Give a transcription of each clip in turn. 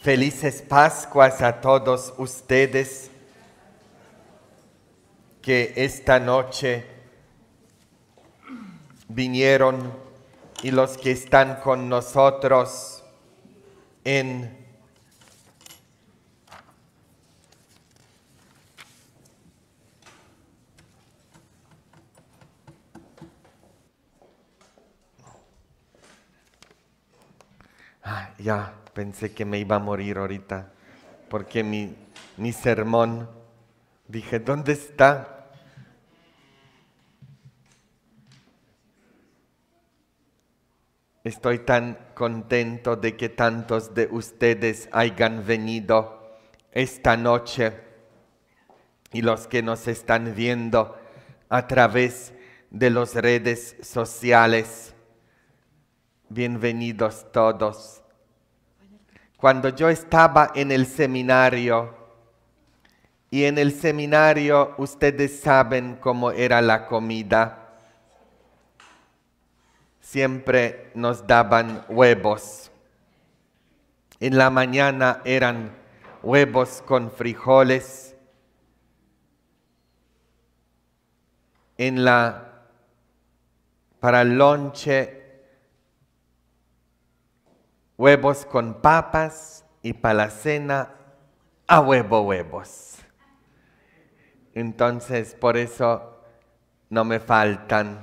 Felices Pascuas a todos ustedes que esta noche vinieron y los que están con nosotros en ah, ya Pensé que me iba a morir ahorita, porque mi, sermón, dije, ¿dónde está? Estoy tan contento de que tantos de ustedes hayan venido esta noche y los que nos están viendo a través de las redes sociales. Bienvenidos todos cuando yo estaba en el seminario, y en el seminario ustedes saben cómo era la comida. Siempre nos daban huevos. En la mañana eran huevos con frijoles. En la para el lonche huevos con papas y para la cena a huevo huevos. Entonces, por eso no me faltan.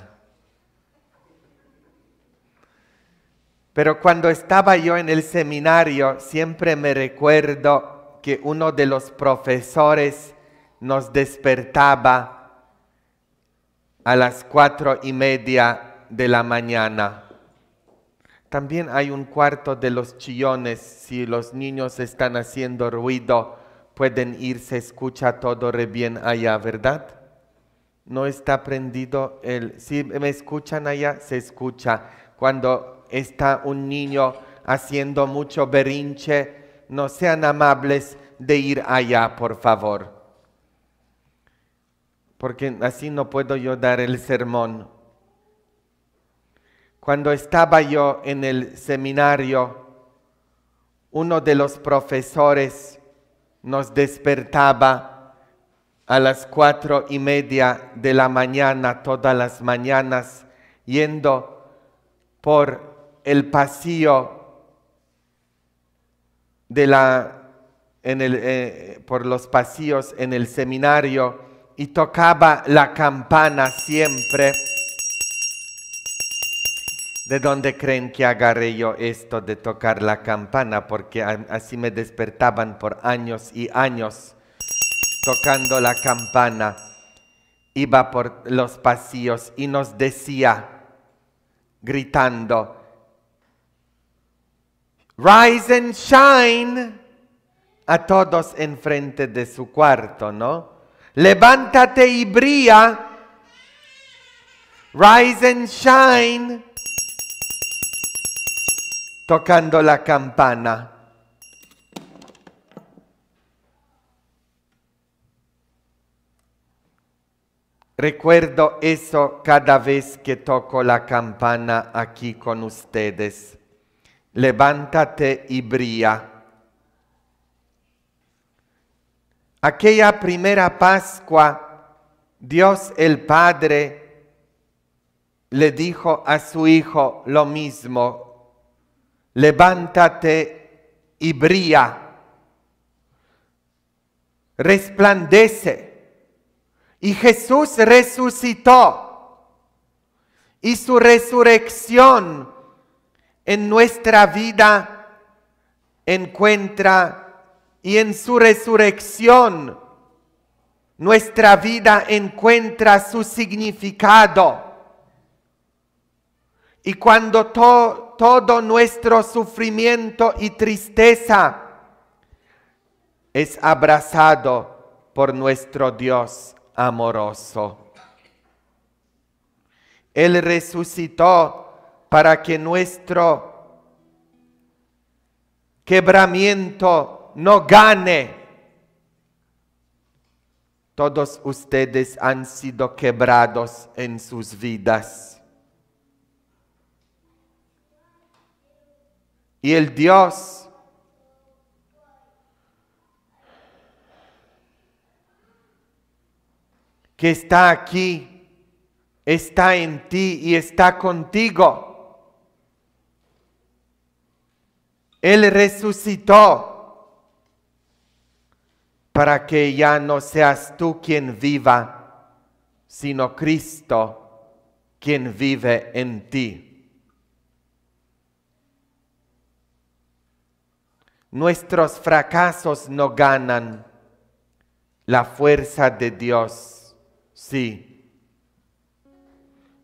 Pero cuando estaba yo en el seminario, siempre me recuerdo que uno de los profesores nos despertaba a las cuatro y media de la mañana también hay un cuarto de los chillones. Si los niños están haciendo ruido, pueden irse, escucha todo re bien allá, ¿verdad? No está prendido el... Si me escuchan allá, se escucha. Cuando está un niño haciendo mucho berinche, no sean amables de ir allá, por favor. Porque así no puedo yo dar el sermón cuando estaba yo en el seminario, uno de los profesores nos despertaba a las cuatro y media de la mañana, todas las mañanas, yendo por el pasillo de la, en el, eh, por los pasillos en el seminario y tocaba la campana siempre. ¿De dónde creen que agarré yo esto de tocar la campana? Porque así me despertaban por años y años tocando la campana. Iba por los pasillos y nos decía, gritando, Rise and shine a todos enfrente de su cuarto, ¿no? Levántate y brilla. Rise and shine tocando la campana. Recuerdo eso cada vez que toco la campana aquí con ustedes. Levántate y brilla. Aquella primera Pascua, Dios el Padre le dijo a su hijo lo mismo levántate y brilla, resplandece. Y Jesús resucitó. Y su resurrección en nuestra vida encuentra, y en su resurrección nuestra vida encuentra su significado. Y cuando todo todo nuestro sufrimiento y tristeza es abrazado por nuestro Dios amoroso. Él resucitó para que nuestro quebramiento no gane. Todos ustedes han sido quebrados en sus vidas y el Dios que está aquí, está en ti y está contigo. Él resucitó para que ya no seas tú quien viva, sino Cristo quien vive en ti. Nuestros fracasos no ganan. La fuerza de Dios, sí.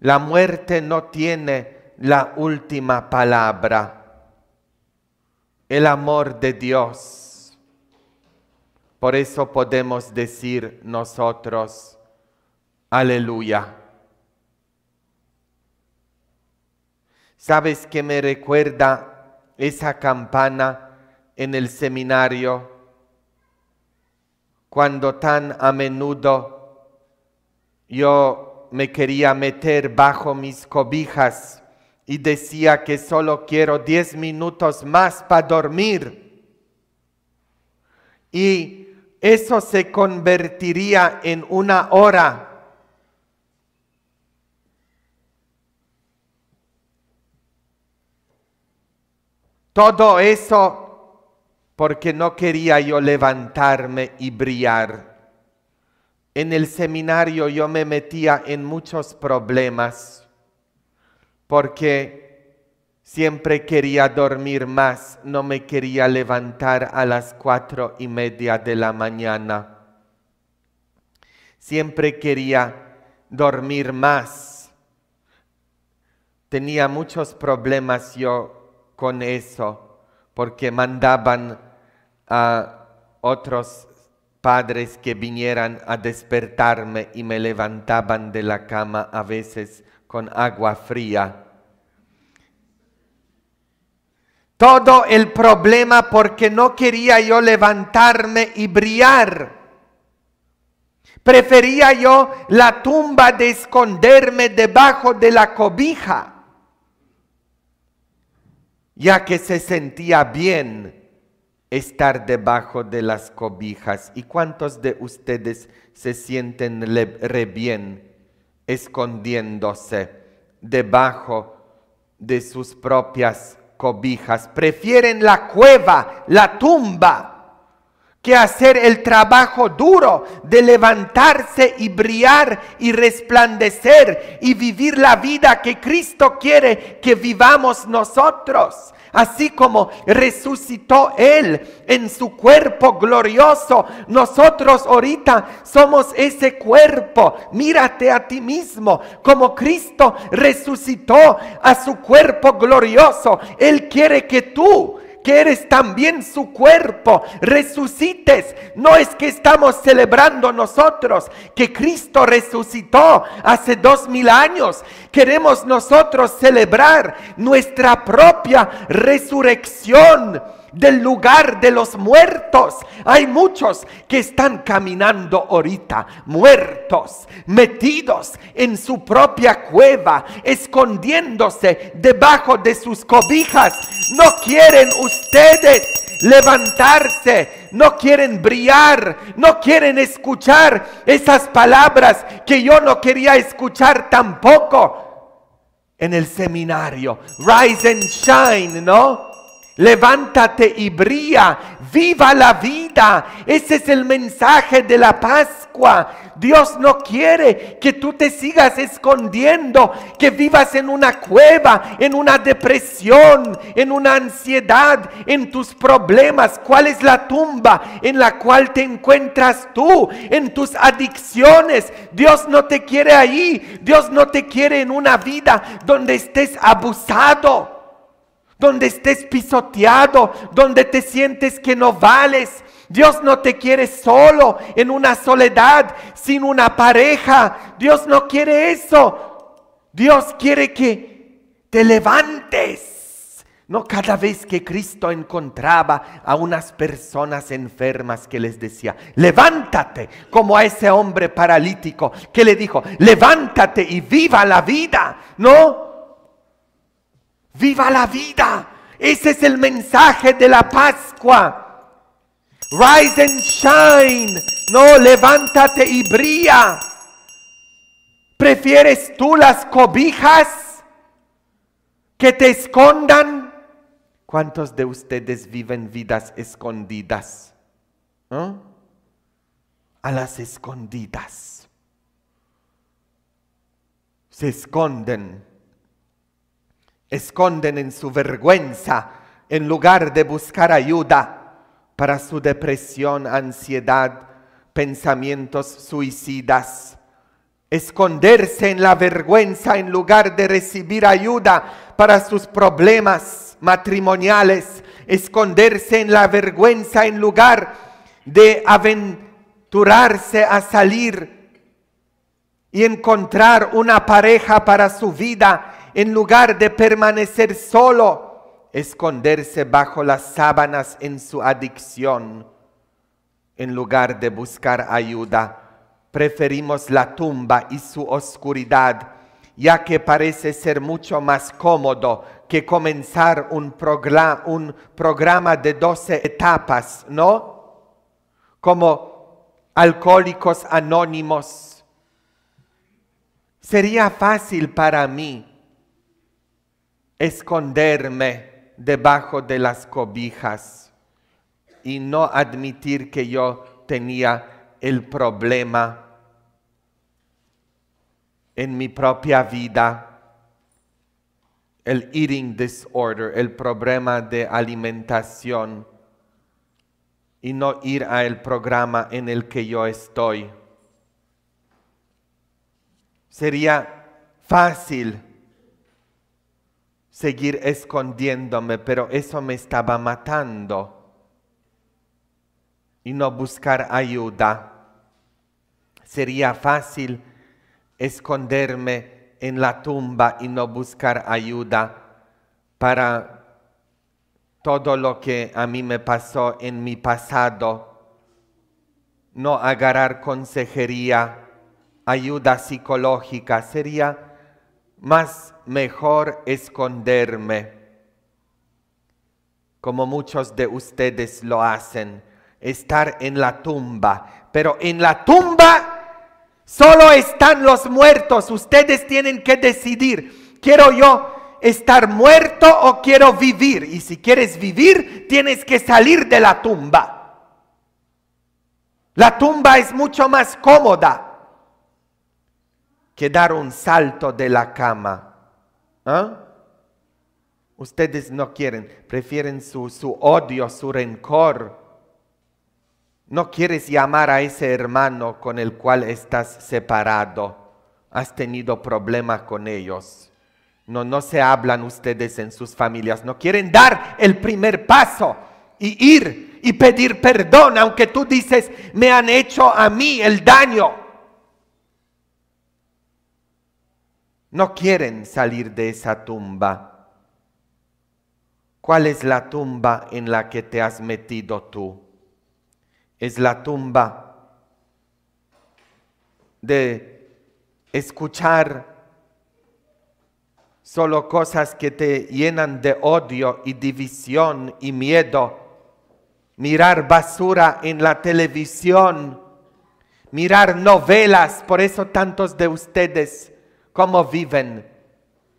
La muerte no tiene la última palabra. El amor de Dios. Por eso podemos decir nosotros, aleluya. ¿Sabes que me recuerda esa campana en el seminario, cuando tan a menudo yo me quería meter bajo mis cobijas y decía que solo quiero diez minutos más para dormir. Y eso se convertiría en una hora. Todo eso porque no quería yo levantarme y brillar. En el seminario yo me metía en muchos problemas, porque siempre quería dormir más, no me quería levantar a las cuatro y media de la mañana. Siempre quería dormir más. Tenía muchos problemas yo con eso porque mandaban a otros padres que vinieran a despertarme y me levantaban de la cama a veces con agua fría. Todo el problema porque no quería yo levantarme y brillar. Prefería yo la tumba de esconderme debajo de la cobija ya que se sentía bien estar debajo de las cobijas. ¿Y cuántos de ustedes se sienten re bien escondiéndose debajo de sus propias cobijas? Prefieren la cueva, la tumba que hacer el trabajo duro de levantarse y brillar y resplandecer y vivir la vida que Cristo quiere que vivamos nosotros. Así como resucitó Él en su cuerpo glorioso, nosotros ahorita somos ese cuerpo. Mírate a ti mismo, como Cristo resucitó a su cuerpo glorioso. Él quiere que tú que eres también su cuerpo, resucites. No es que estamos celebrando nosotros que Cristo resucitó hace dos mil años. Queremos nosotros celebrar nuestra propia resurrección del lugar de los muertos. Hay muchos que están caminando ahorita, muertos, metidos en su propia cueva, escondiéndose debajo de sus cobijas. No quieren ustedes levantarse, no quieren brillar, no quieren escuchar esas palabras que yo no quería escuchar tampoco en el seminario. Rise and shine, ¿no? Levántate y brilla, viva la vida. Ese es el mensaje de la Pascua. Dios no quiere que tú te sigas escondiendo, que vivas en una cueva, en una depresión, en una ansiedad, en tus problemas. ¿Cuál es la tumba en la cual te encuentras tú? En tus adicciones. Dios no te quiere ahí. Dios no te quiere en una vida donde estés abusado donde estés pisoteado, donde te sientes que no vales. Dios no te quiere solo, en una soledad, sin una pareja. Dios no quiere eso. Dios quiere que te levantes. No cada vez que Cristo encontraba a unas personas enfermas que les decía, levántate, como a ese hombre paralítico que le dijo, levántate y viva la vida. No, Viva la vida. Ese es el mensaje de la Pascua. Rise and shine. No, levántate y brilla. ¿Prefieres tú las cobijas que te escondan? ¿Cuántos de ustedes viven vidas escondidas? ¿Ah? A las escondidas. Se esconden esconden en su vergüenza en lugar de buscar ayuda para su depresión, ansiedad, pensamientos suicidas. Esconderse en la vergüenza en lugar de recibir ayuda para sus problemas matrimoniales. Esconderse en la vergüenza en lugar de aventurarse a salir y encontrar una pareja para su vida en lugar de permanecer solo, esconderse bajo las sábanas en su adicción. En lugar de buscar ayuda, preferimos la tumba y su oscuridad, ya que parece ser mucho más cómodo que comenzar un, programa, de doce etapas, ¿no? Como alcohólicos anónimos. Sería fácil para mí esconderme debajo de las cobijas y no admitir que yo tenía el problema en mi propia vida, el eating disorder, el problema de alimentación y no ir al programa en el que yo estoy. Sería fácil seguir escondiéndome, pero eso me estaba matando. Y no buscar ayuda. Sería fácil esconderme en la tumba y no buscar ayuda para todo lo que a mí me pasó en mi pasado. No agarrar consejería, ayuda psicológica, sería más mejor esconderme, como muchos de ustedes lo hacen, estar en la tumba, pero en la tumba solo están los muertos, ustedes tienen que decidir, quiero yo estar muerto o quiero vivir, y si quieres vivir, tienes que salir de la tumba. La tumba es mucho más cómoda que dar un salto de la cama. ¿ah? Ustedes no quieren, prefieren su, su odio, su rencor. No quieres llamar a ese hermano con el cual estás separado. Has tenido problemas con ellos. No, no se hablan ustedes en sus familias. No quieren dar el primer paso y ir y pedir perdón, aunque tú dices, me han hecho a mí el daño. No quieren salir de esa tumba. ¿Cuál es la tumba en la que te has metido tú? Es la tumba de escuchar solo cosas que te llenan de odio y división y miedo. Mirar basura en la televisión, mirar novelas, por eso tantos de ustedes cómo viven.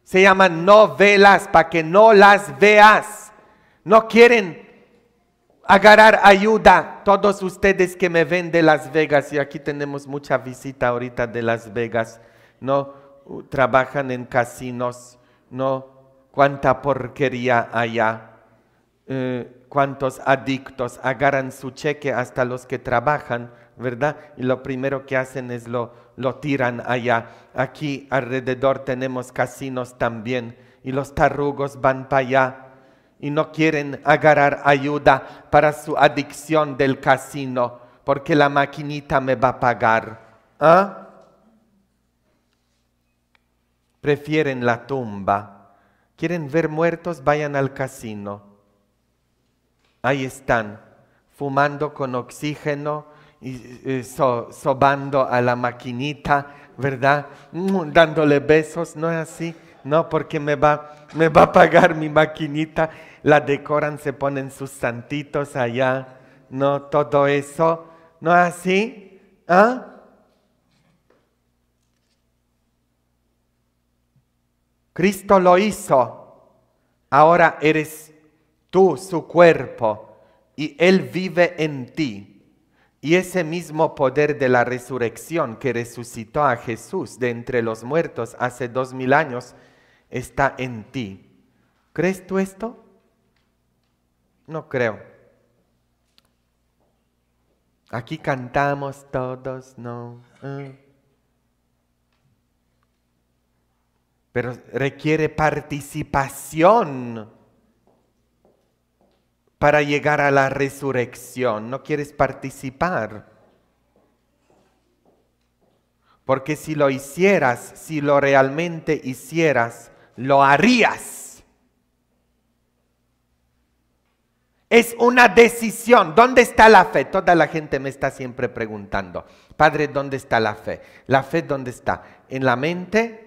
Se llaman novelas para que no las veas. No quieren agarrar ayuda. Todos ustedes que me ven de Las Vegas, y aquí tenemos mucha visita ahorita de Las Vegas, ¿no? Uh, trabajan en casinos, ¿no? Cuánta porquería allá. Eh, cuántos adictos agarran su cheque hasta los que trabajan, ¿verdad? Y lo primero que hacen es lo lo tiran allá. Aquí alrededor tenemos casinos también y los tarrugos van para allá y no quieren agarrar ayuda para su adicción del casino porque la maquinita me va a pagar. ¿Ah? Prefieren la tumba. Quieren ver muertos, vayan al casino. Ahí están, fumando con oxígeno, eh, sobando a la maquinita, ¿verdad? Mm, dándole besos, ¿no es así? No, porque me va, me va a pagar mi maquinita, la decoran, se ponen sus santitos allá, ¿no? Todo eso, ¿no es así? ¿Ah? Cristo lo hizo. Ahora eres tú su cuerpo y Él vive en ti. Y ese mismo poder de la resurrección que resucitó a Jesús de entre los muertos hace dos mil años está en ti. ¿Crees tú esto? No creo. Aquí cantamos todos, no. Ah. Pero requiere participación para llegar a la resurrección, no quieres participar. Porque si lo hicieras, si lo realmente hicieras, lo harías. Es una decisión. ¿Dónde está la fe? Toda la gente me está siempre preguntando, Padre, ¿dónde está la fe? ¿La fe dónde está? ¿En la mente?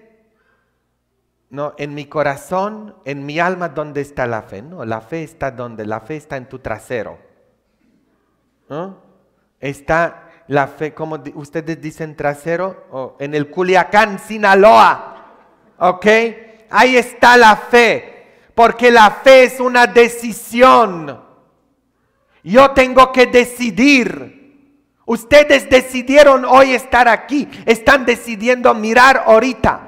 No, en mi corazón, en mi alma, ¿dónde está la fe? No, la fe está donde? La fe está en tu trasero. ¿No? Está la fe, como ustedes dicen trasero, o en el Culiacán, Sinaloa. ¿Ok? Ahí está la fe. Porque la fe es una decisión. Yo tengo que decidir. Ustedes decidieron hoy estar aquí. Están decidiendo mirar ahorita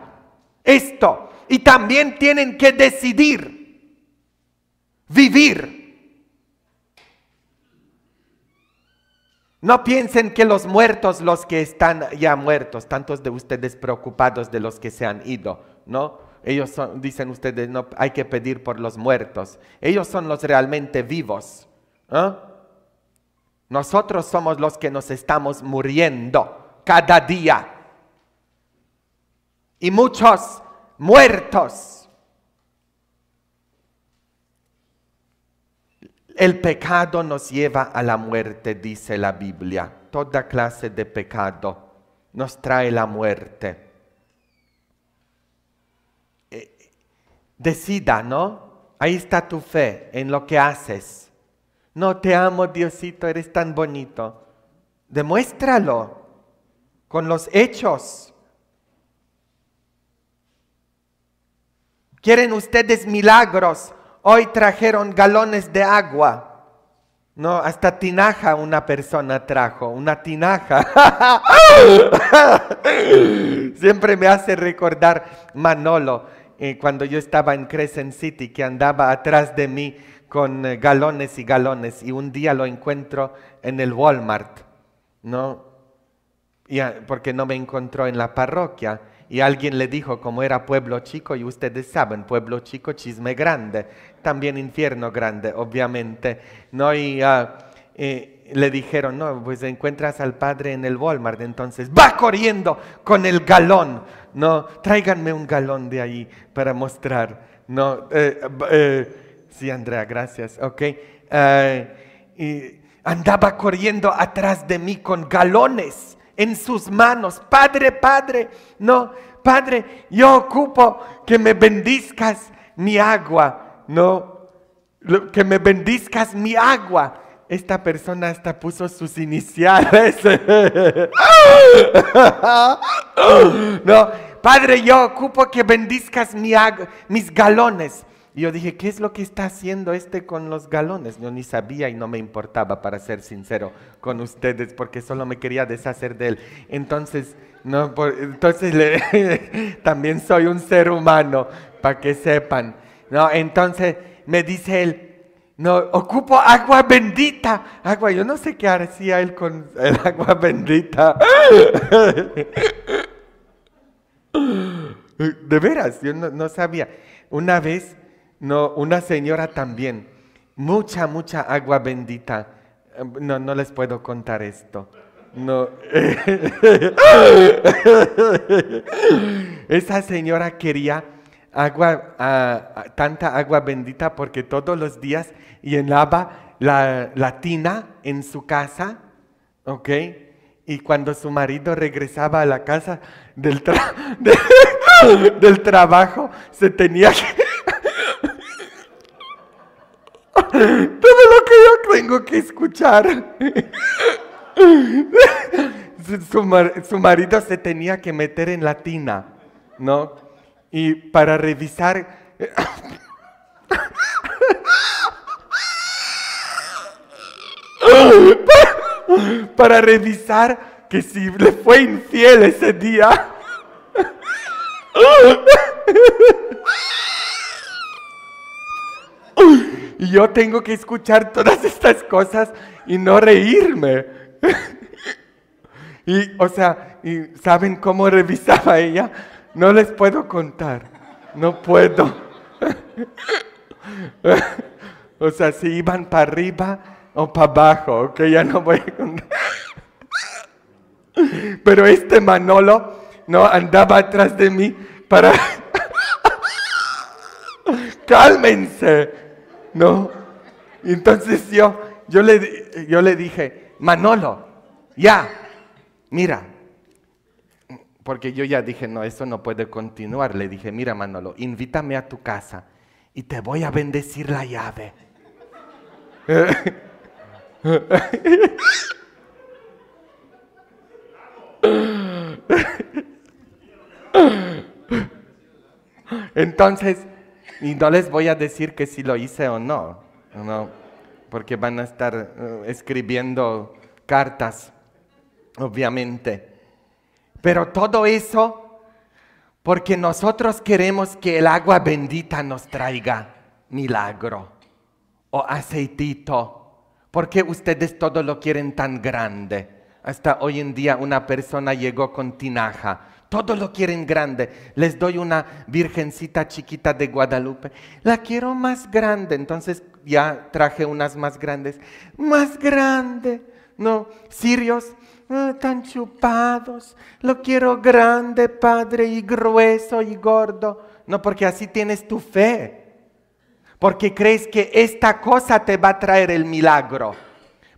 esto y también tienen que decidir vivir. No piensen que los muertos, los que están ya muertos, tantos de ustedes preocupados de los que se han ido, ¿no? Ellos dicen ustedes, no, hay que pedir por los muertos. Ellos son los realmente vivos. Nosotros somos los que nos estamos muriendo cada día. Y muchos muertos. El pecado nos lleva a la muerte, dice la Biblia. Toda clase de pecado nos trae la muerte. Eh, decida, ¿no? Ahí está tu fe en lo que haces. No te amo, Diosito, eres tan bonito. Demuéstralo con los hechos. ¿Quieren ustedes milagros? Hoy trajeron galones de agua. No, hasta tinaja una persona trajo, una tinaja. Siempre me hace recordar Manolo eh, cuando yo estaba en Crescent City, que andaba atrás de mí con eh, galones y galones, y un día lo encuentro en el Walmart, ¿no? Ah, porque no me encontró en la parroquia. Y alguien le dijo, como era pueblo chico, y ustedes saben, pueblo chico, chisme grande, también infierno grande, obviamente. ¿no? Y, ah, eh, le dijeron, no, pues encuentras al padre en el Walmart, entonces va corriendo con el galón, no, tráiganme un galón de ahí para mostrar, no, eh, eh, sí, Andrea, gracias, ok. y andaba corriendo atrás de mí con galones en sus manos. Padre, Padre, no, Padre, yo ocupo que me bendizcas mi agua, no, que me bendizcas mi agua. Esta persona hasta puso sus iniciales. no, Padre, yo ocupo que bendizcas mi mis galones. Y yo dije, ¿qué es lo que está haciendo este con los galones? Yo ni sabía y no me importaba, para ser sincero con ustedes, porque solo me quería deshacer de él. Entonces, no, entonces también soy un ser humano, para que sepan. No, entonces me dice él, no, ocupo agua bendita. Agua, yo no sé qué hacía él con el agua bendita. De veras, yo no sabía. Una vez no, una señora también. Mucha, mucha agua bendita. Eh, no, no les puedo contar esto. No. Esa señora quería agua, ah, ah, tanta agua bendita porque todos los días llenaba la, tina en su casa, ¿ok? Y cuando su marido regresaba a la casa del trabajo, se tenía que... Todo lo que yo tengo que escuchar. Su, marido se tenía que meter en la tina, ¿no? Y para revisar... para revisar que si le fue infiel ese día. y yo tengo que escuchar todas estas cosas y no reírme. y, o sea, y ¿saben cómo revisaba ella? No les puedo contar, no puedo. o sea, si iban para arriba o para abajo, que ya no voy a contar. Pero este Manolo no andaba atrás de mí para... Cálmense, ¿no? entonces yo, yo, le, yo le dije, Manolo, ya, mira, porque yo ya dije, no, eso no puede continuar. Le dije, mira Manolo, invítame a tu casa y te voy a bendecir la llave. Entonces, y no les voy a decir que si lo hice o no, porque van a estar eh, escribiendo cartas, obviamente. Pero todo eso porque nosotros queremos que el agua bendita nos traiga milagro o aceitito, porque ustedes todo lo quieren tan grande. Hasta hoy en día una persona llegó con tinaja todos lo quieren grande. Les doy una virgencita chiquita de Guadalupe. La quiero más grande. Entonces ya traje unas más grandes. Más grande. No, sirios, ah, tan chupados. Lo quiero grande, padre, y grueso y gordo. No, porque así tienes tu fe. Porque crees que esta cosa te va a traer el milagro.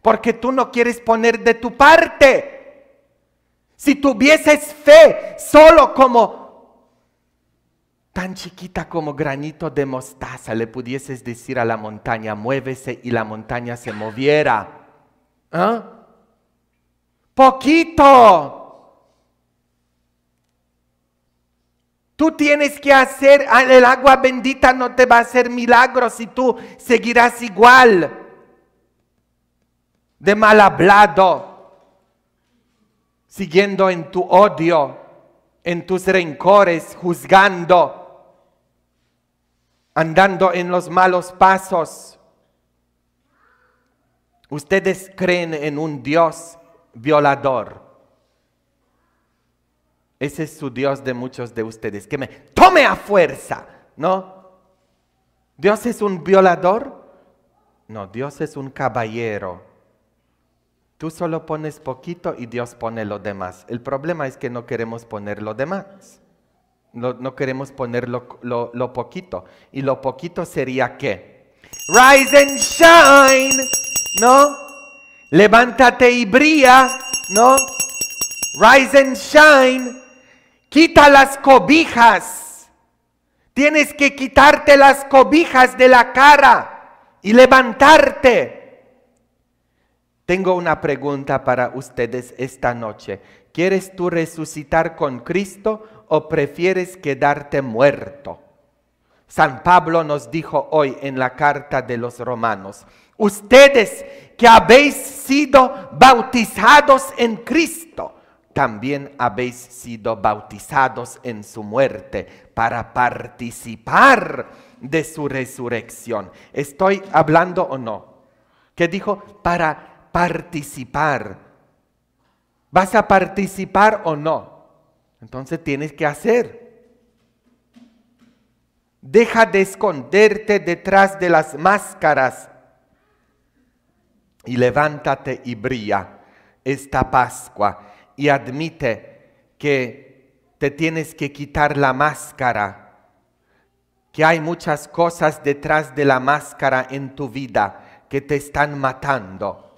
Porque tú no quieres poner de tu parte. Si tuvieses fe solo como tan chiquita como granito de mostaza, le pudieses decir a la montaña, muévese y la montaña se moviera. ¿Ah? Poquito. Tú tienes que hacer, ah, el agua bendita no te va a hacer milagros si tú seguirás igual de mal hablado siguiendo en tu odio, en tus rencores, juzgando, andando en los malos pasos. Ustedes creen en un Dios violador. Ese es su Dios de muchos de ustedes, que me tome a fuerza, ¿no? ¿Dios es un violador? No, Dios es un caballero Tú solo pones poquito y Dios pone lo demás. El problema es que no queremos poner lo demás. No, queremos poner lo, poquito. ¿Y lo poquito sería qué? Rise and shine, ¿no? Levántate y brilla, ¿no? Rise and shine. Quita las cobijas. Tienes que quitarte las cobijas de la cara y levantarte. Tengo una pregunta para ustedes esta noche. ¿Quieres tú resucitar con Cristo o prefieres quedarte muerto? San Pablo nos dijo hoy en la carta de los romanos, ustedes que habéis sido bautizados en Cristo, también habéis sido bautizados en su muerte para participar de su resurrección. ¿Estoy hablando o no? Que dijo, para participar. ¿Vas a participar o no? Entonces tienes que hacer. Deja de esconderte detrás de las máscaras y levántate y brilla esta Pascua y admite que te tienes que quitar la máscara, que hay muchas cosas detrás de la máscara en tu vida que te están matando.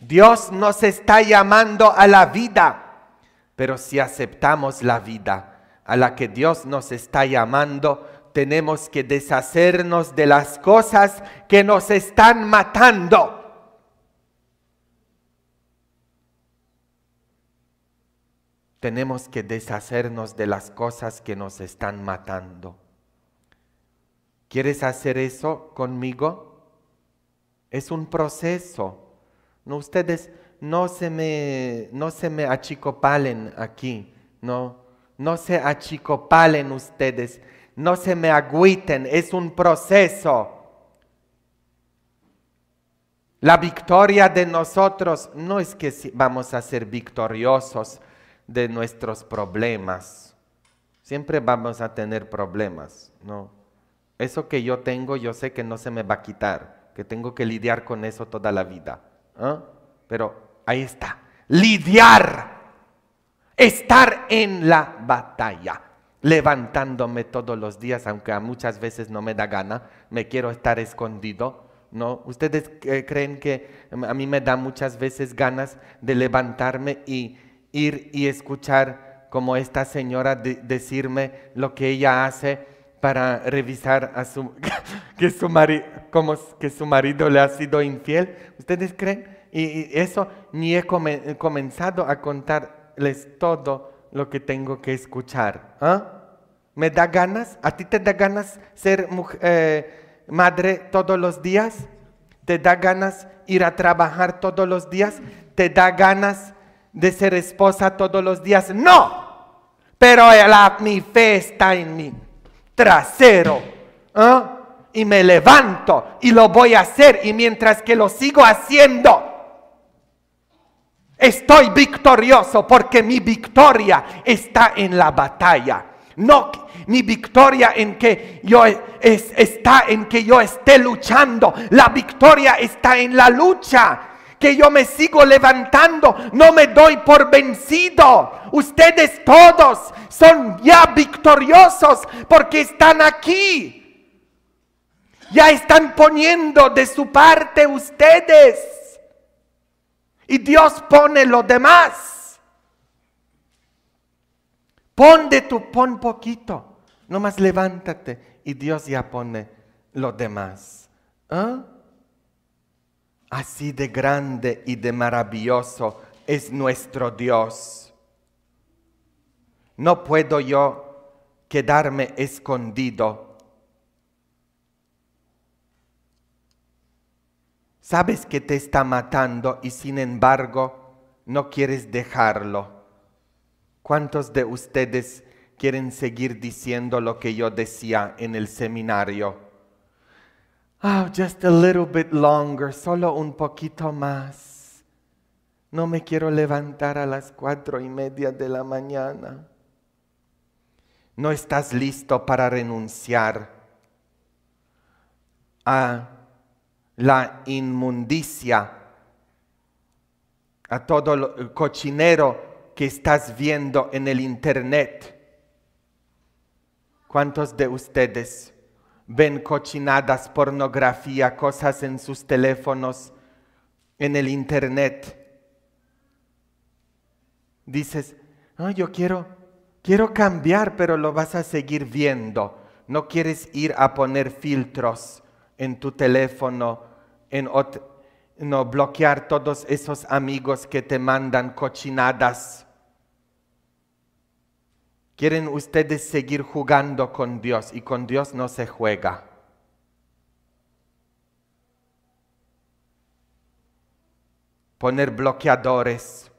Dios nos está llamando a la vida. Pero si aceptamos la vida a la que Dios nos está llamando, tenemos que deshacernos de las cosas que nos están matando. Tenemos que deshacernos de las cosas que nos están matando. ¿Quieres hacer eso conmigo? Es un proceso. No, ustedes no se me, achicopalen aquí, no, no se achicopalen ustedes, no se me agüiten, es un proceso. La victoria de nosotros no es que vamos a ser victoriosos de nuestros problemas. Siempre vamos a tener problemas, ¿no? Eso que yo tengo, yo sé que no se me va a quitar, que tengo que lidiar con eso toda la vida. ¿Ah? Pero ahí está. Lidiar. Estar en la batalla. Levantándome todos los días, aunque a muchas veces no me da gana. Me quiero estar escondido. ¿no? ¿Ustedes creen que a mí me da muchas veces ganas de levantarme y ir y escuchar como esta señora decirme lo que ella hace? para revisar a su, que, su que su marido le ha sido infiel. ¿Ustedes creen? Y, eso ni he comenzado a contarles todo lo que tengo que escuchar. ¿ah? ¿Me da ganas? ¿A ti te da ganas ser eh, madre todos los días? ¿Te da ganas ir a trabajar todos los días? ¿Te da ganas de ser esposa todos los días? No, pero la, mi fe está en mí trasero. ¿ah? Y me levanto y lo voy a hacer. Y mientras que lo sigo haciendo, estoy victorioso porque mi victoria está en la batalla. No mi victoria en que yo es, está en que yo esté luchando. La victoria está en la lucha que yo me sigo levantando, no me doy por vencido. Ustedes todos son ya victoriosos porque están aquí. Ya están poniendo de su parte ustedes. Y Dios pone lo demás. Pon de tu, pon poquito. Nomás levántate y Dios ya pone lo demás. ¿Ah? Así de grande y de maravilloso es nuestro Dios. No puedo yo quedarme escondido. Sabes que te está matando y sin embargo no quieres dejarlo. ¿Cuántos de ustedes quieren seguir diciendo lo que yo decía en el seminario? Oh, just a little bit longer, solo un poquito más. No me quiero levantar a las cuatro y media de la mañana. No estás listo para renunciar a la inmundicia, a todo el cochinero que estás viendo en el internet. ¿Cuántos de ustedes ven cochinadas, pornografía, cosas en sus teléfonos, en el internet. Dices, yo quiero, cambiar, pero lo vas a seguir viendo. No quieres ir a poner filtros en tu teléfono, en no bloquear todos esos amigos que te mandan cochinadas ¿Quieren ustedes seguir jugando con Dios y con Dios no se juega? Poner bloqueadores.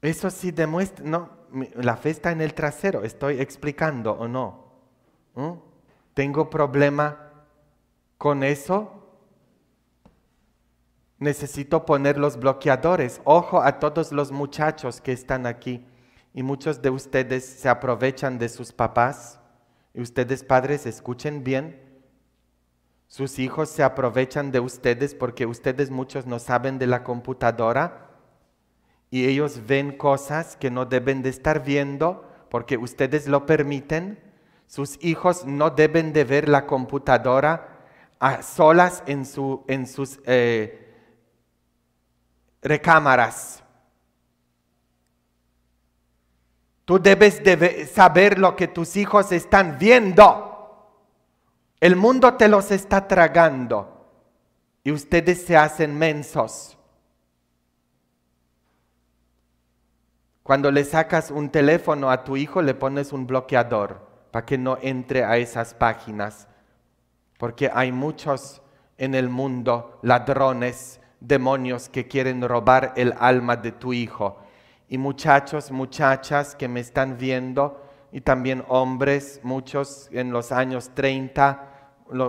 Eso sí demuestra, no, la fe está en el trasero, estoy explicando o no. ¿Mm? ¿Tengo problema con eso? Necesito poner los bloqueadores. Ojo a todos los muchachos que están aquí y muchos de ustedes se aprovechan de sus papás. Y ustedes padres escuchen bien. Sus hijos se aprovechan de ustedes porque ustedes muchos no saben de la computadora y ellos ven cosas que no deben de estar viendo porque ustedes lo permiten. Sus hijos no deben de ver la computadora a solas en, en sus eh, recámaras Tú debes saber lo que tus hijos están viendo. El mundo te los está tragando y ustedes se hacen mensos. Cuando le sacas un teléfono a tu hijo, le pones un bloqueador para que no entre a esas páginas. Porque hay muchos en el mundo, ladrones, demonios que quieren robar el alma de tu hijo y muchachos, muchachas que me están viendo y también hombres, muchos en los años 30,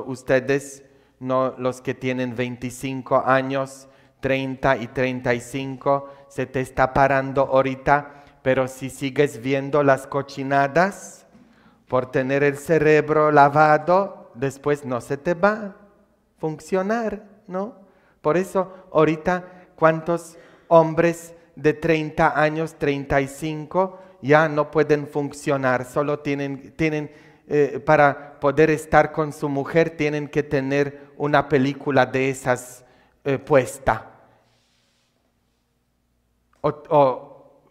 ustedes, no, los que tienen 25 años, 30 y 35, se te está parando ahorita, pero si sigues viendo las cochinadas por tener el cerebro lavado, después no se te va a funcionar, ¿no? Por eso ahorita, ¿cuántos hombres de 30 años, 35, ya no pueden funcionar, solo tienen, tienen eh, para poder estar con su mujer, tienen que tener una película de esas eh, puesta. O,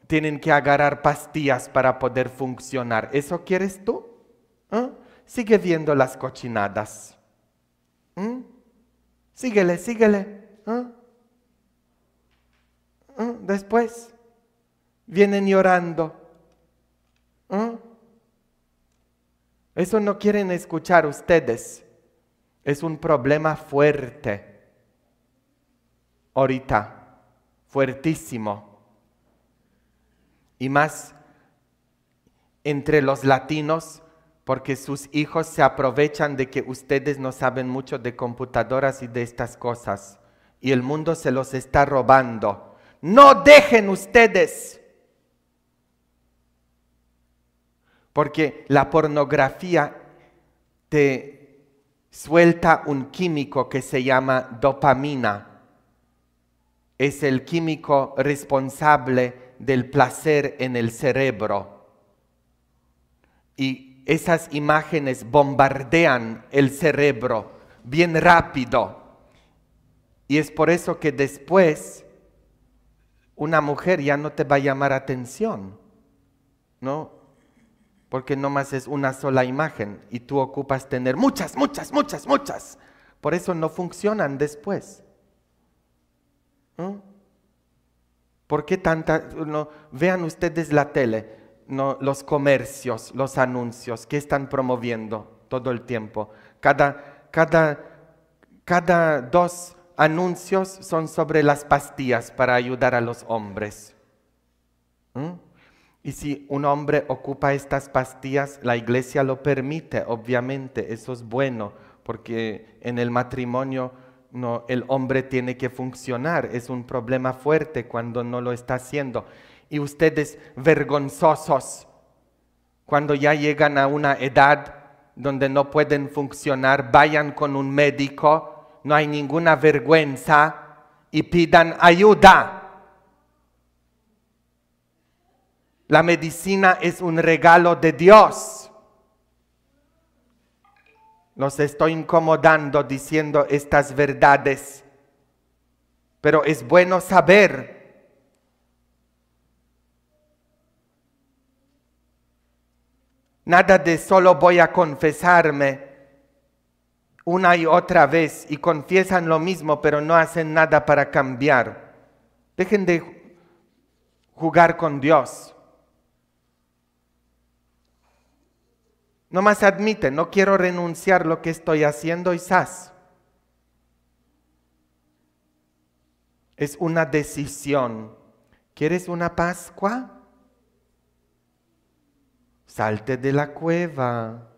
tienen que agarrar pastillas para poder funcionar. ¿Eso quieres tú? ¿Eh? Sigue viendo las cochinadas. ¿Mm? Síguele, síguele después. Vienen llorando. ¿Mm? Eso no quieren escuchar ustedes. Es un problema fuerte. Ahorita, fuertísimo. Y más entre los latinos porque sus hijos se aprovechan de que ustedes no saben mucho de computadoras y de estas cosas. Y el mundo se los está robando no dejen ustedes. Porque la pornografía te suelta un químico que se llama dopamina. Es el químico responsable del placer en el cerebro. Y esas imágenes bombardean el cerebro bien rápido. Y es por eso que después una mujer ya no te va a llamar atención, ¿no? Porque nomás es una sola imagen y tú ocupas tener muchas, muchas, muchas, muchas. Por eso no funcionan después. ¿no? ¿Por qué tanta? No, vean ustedes la tele, no, los comercios, los anuncios que están promoviendo todo el tiempo. Cada, cada, cada dos anuncios son sobre las pastillas para ayudar a los hombres. ¿Mm? Y si un hombre ocupa estas pastillas, la iglesia lo permite, obviamente, eso es bueno, porque en el matrimonio el hombre tiene que funcionar, es un problema fuerte cuando no lo está haciendo. Y ustedes vergonzosos, cuando ya llegan a una edad donde no pueden funcionar, vayan con un médico no hay ninguna vergüenza y pidan ayuda. La medicina es un regalo de Dios. Los estoy incomodando diciendo estas verdades, pero es bueno saber. Nada de solo voy a confesarme una y otra vez y confiesan lo mismo, pero no hacen nada para cambiar. Dejen de jugar con Dios. más admite, no quiero renunciar lo que estoy haciendo y Es una decisión. ¿Quieres una Pascua? Salte de la cueva.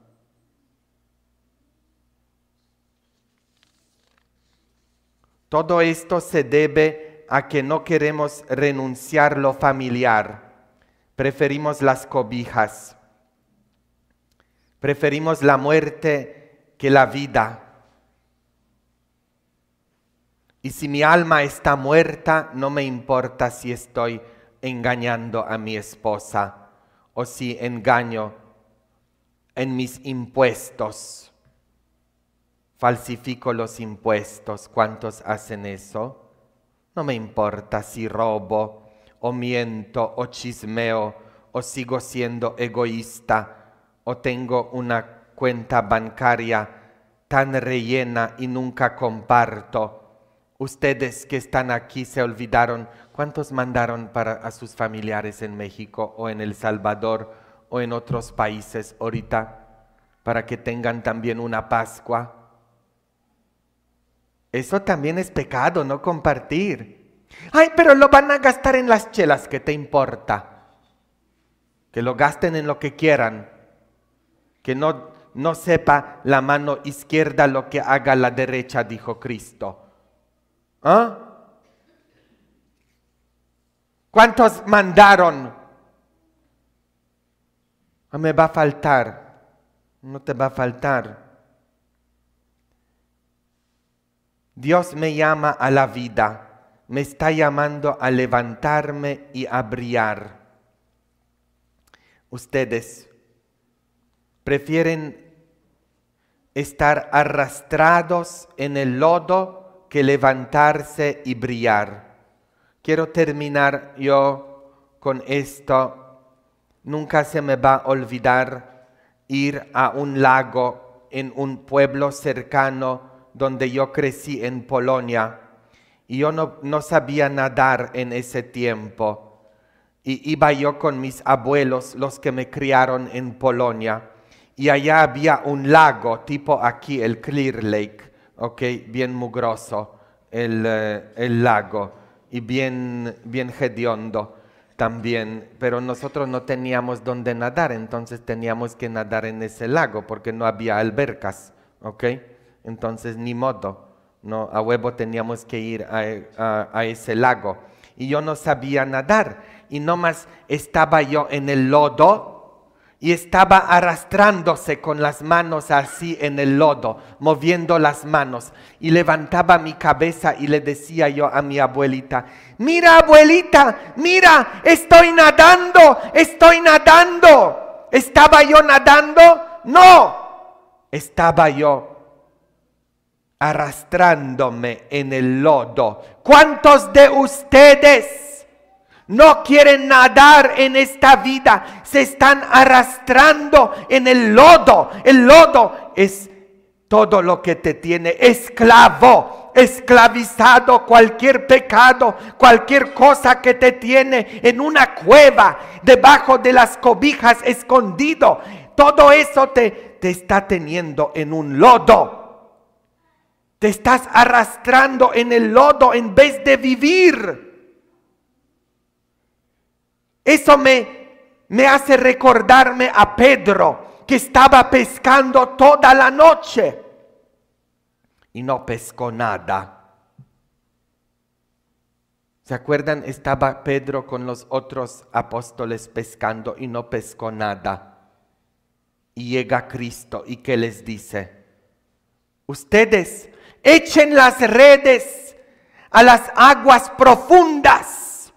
Todo esto se debe a que no queremos renunciar lo familiar. Preferimos las cobijas. Preferimos la muerte que la vida. Y si mi alma está muerta, no me importa si estoy engañando a mi esposa o si engaño en mis impuestos falsifico los impuestos, ¿cuántos hacen eso? No me importa si robo o miento o chismeo o sigo siendo egoísta o tengo una cuenta bancaria tan rellena y nunca comparto. Ustedes que están aquí se olvidaron cuántos mandaron para a sus familiares en México o en El Salvador o en otros países ahorita para que tengan también una Pascua eso también es pecado, no compartir. Ay, pero lo van a gastar en las chelas, ¿qué te importa? Que lo gasten en lo que quieran. Que no, sepa la mano izquierda lo que haga la derecha, dijo Cristo. ¿Ah? ¿Cuántos mandaron? Ah, me va a faltar. No te va a faltar. Dios me llama a la vida, me está llamando a levantarme y a brillar. Ustedes prefieren estar arrastrados en el lodo que levantarse y brillar. Quiero terminar yo con esto. Nunca se me va a olvidar ir a un lago en un pueblo cercano donde yo crecí en Polonia y yo no, sabía nadar en ese tiempo. Y iba yo con mis abuelos, los que me criaron en Polonia, y allá había un lago, tipo aquí el Clear Lake, ok, bien mugroso el, eh, lago y bien, bien hediondo también, pero nosotros no teníamos donde nadar, entonces teníamos que nadar en ese lago porque no había albercas, okay. Entonces, ni modo, no, a huevo teníamos que ir a, a ese lago. Y yo no sabía nadar. Y nomás estaba yo en el lodo y estaba arrastrándose con las manos así en el lodo, moviendo las manos. Y levantaba mi cabeza y le decía yo a mi abuelita, mira abuelita, mira, estoy nadando, estoy nadando. ¿Estaba yo nadando? No, estaba yo arrastrándome en el lodo. ¿Cuántos de ustedes no quieren nadar en esta vida? Se están arrastrando en el lodo. El lodo es todo lo que te tiene esclavo, esclavizado, cualquier pecado, cualquier cosa que te tiene en una cueva, debajo de las cobijas, escondido. Todo eso te, te está teniendo en un lodo te estás arrastrando en el lodo en vez de vivir. Eso me, me hace recordarme a Pedro, que estaba pescando toda la noche y no pescó nada. ¿Se acuerdan? Estaba Pedro con los otros apóstoles pescando y no pescó nada. Y llega Cristo y que les dice, ustedes echen las redes a las aguas profundas.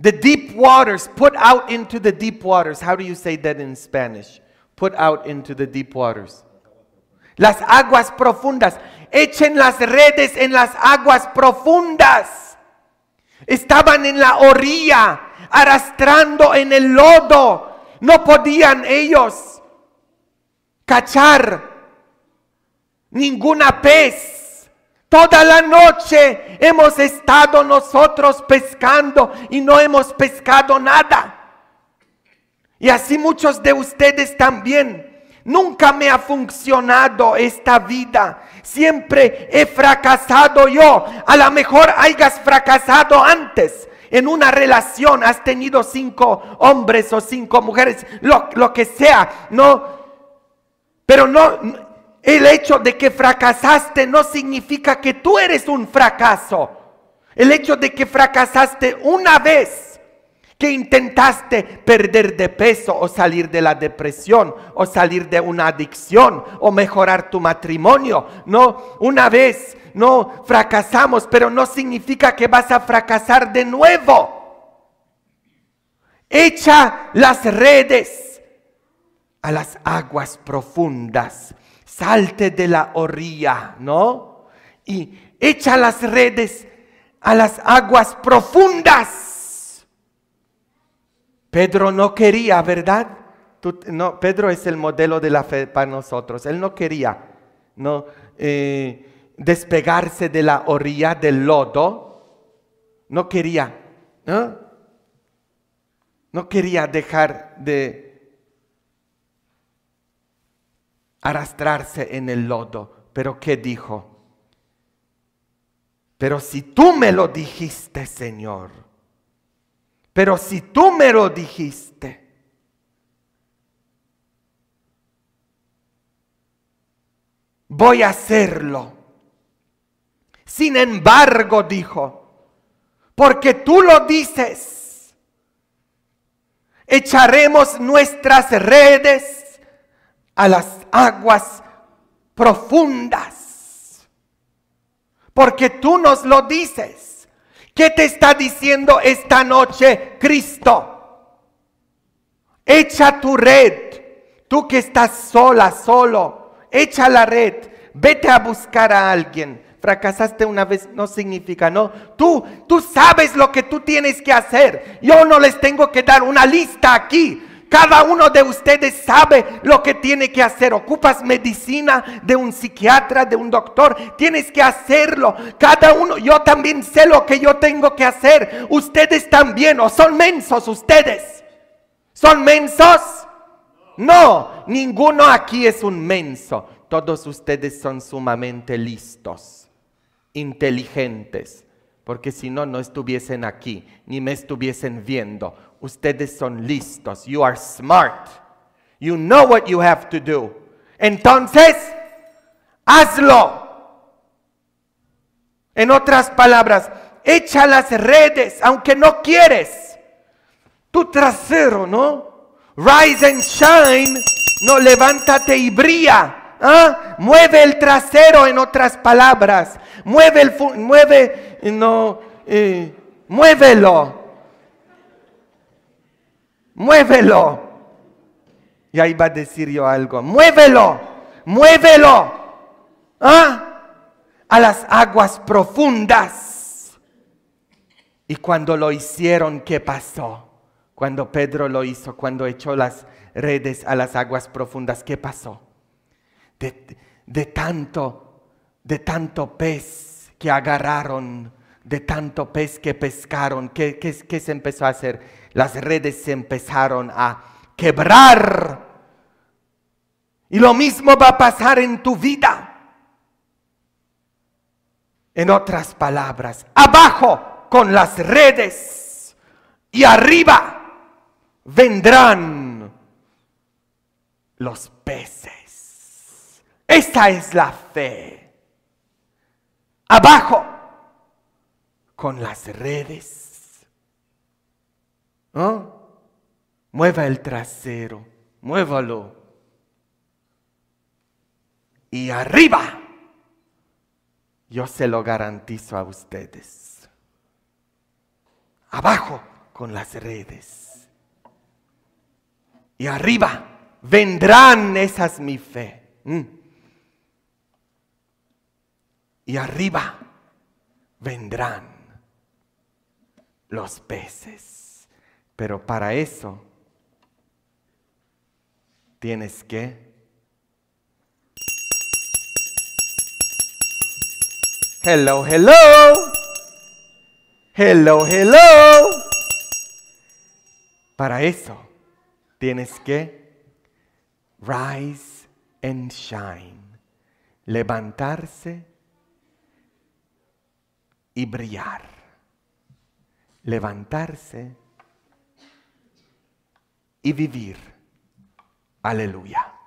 The deep waters, put out into the deep waters. How do you say that in Spanish? Put out into the deep waters. Las aguas profundas. Echen las redes en las aguas profundas. Estaban en la orilla, arrastrando en el lodo. No podían ellos cachar ninguna pez. Toda la noche hemos estado nosotros pescando y no hemos pescado nada. Y así muchos de ustedes también. Nunca me ha funcionado esta vida. Siempre he fracasado yo. A lo mejor hayas fracasado antes. En una relación has tenido cinco hombres o cinco mujeres, lo, que sea, ¿no? Pero no, el hecho de que fracasaste no significa que tú eres un fracaso. El hecho de que fracasaste una vez, que intentaste perder de peso o salir de la depresión o salir de una adicción o mejorar tu matrimonio. No, una vez no fracasamos, pero no significa que vas a fracasar de nuevo. Echa las redes a las aguas profundas salte de la orilla, ¿no? Y echa las redes a las aguas profundas. Pedro no quería, ¿verdad? no, Pedro es el modelo de la fe para nosotros. Él no quería no, eh, despegarse de la orilla del lodo. No quería. ¿no? no quería dejar de arrastrarse en el lodo. Pero ¿qué dijo? Pero si tú me lo dijiste, Señor, pero si tú me lo dijiste, voy a hacerlo. Sin embargo, dijo, porque tú lo dices, echaremos nuestras redes a las aguas profundas. Porque tú nos lo dices. ¿Qué te está diciendo esta noche Cristo? Echa tu red. Tú que estás sola, solo, echa la red. Vete a buscar a alguien. Fracasaste una vez no significa, no. Tú, tú sabes lo que tú tienes que hacer. Yo no les tengo que dar una lista aquí cada uno de ustedes sabe lo que tiene que hacer. Ocupas medicina de un psiquiatra, de un doctor. Tienes que hacerlo. Cada uno, yo también sé lo que yo tengo que hacer. Ustedes también, o son mensos ustedes. ¿Son mensos? No, ninguno aquí es un menso. Todos ustedes son sumamente listos, inteligentes, porque si no, no estuviesen aquí, ni me estuviesen viendo ustedes son listos, you are smart, you know what you have to do. Entonces, hazlo. En otras palabras, echa las redes, aunque no quieres. Tu trasero, ¿no? Rise and shine, no levántate y brilla. ¿Ah? Mueve el trasero, en otras palabras. Mueve el, mueve, no, eh, muévelo muévelo. Y ahí va a decir yo algo, muévelo, muévelo. ¿Ah? A las aguas profundas. Y cuando lo hicieron, ¿qué pasó? Cuando Pedro lo hizo, cuando echó las redes a las aguas profundas, ¿qué pasó? De, tanto, de tanto pez que agarraron, de tanto pez que pescaron, qué se empezó a hacer? las redes se empezaron a quebrar. Y lo mismo va a pasar en tu vida. En otras palabras, abajo con las redes y arriba vendrán los peces. Esa es la fe. Abajo con las redes Mueva el trasero, muévalo. Y arriba. Yo se lo garantizo a ustedes. Abajo con las redes. Y arriba vendrán, esas mi fe. ¿Mm? Y arriba vendrán los peces. Pero para eso tienes que... Hello, hello. Hello, hello. Para eso tienes que rise and shine, levantarse y brillar, levantarse y vivir. Aleluya.